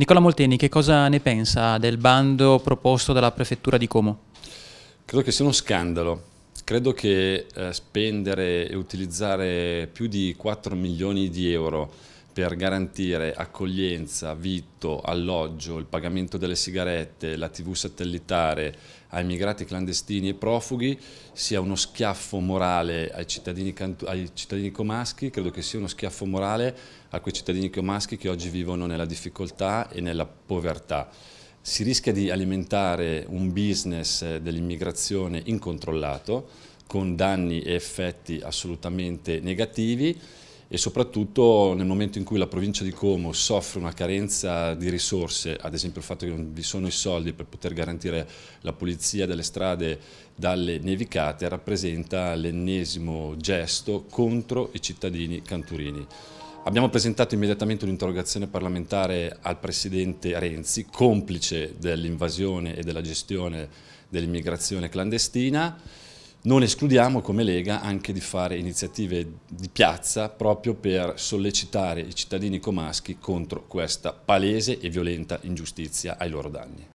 Nicola Molteni, che cosa ne pensa del bando proposto dalla Prefettura di Como? Credo che sia uno scandalo. Credo che eh, spendere e utilizzare più di 4 milioni di euro per garantire accoglienza, vitto, alloggio, il pagamento delle sigarette, la tv satellitare ai migrati clandestini e profughi sia uno schiaffo morale ai cittadini, ai cittadini comaschi, credo che sia uno schiaffo morale a quei cittadini comaschi che oggi vivono nella difficoltà e nella povertà. Si rischia di alimentare un business dell'immigrazione incontrollato con danni e effetti assolutamente negativi e soprattutto nel momento in cui la provincia di Como soffre una carenza di risorse, ad esempio il fatto che non vi sono i soldi per poter garantire la pulizia delle strade dalle nevicate, rappresenta l'ennesimo gesto contro i cittadini canturini. Abbiamo presentato immediatamente un'interrogazione parlamentare al Presidente Renzi, complice dell'invasione e della gestione dell'immigrazione clandestina, non escludiamo come Lega anche di fare iniziative di piazza proprio per sollecitare i cittadini comaschi contro questa palese e violenta ingiustizia ai loro danni.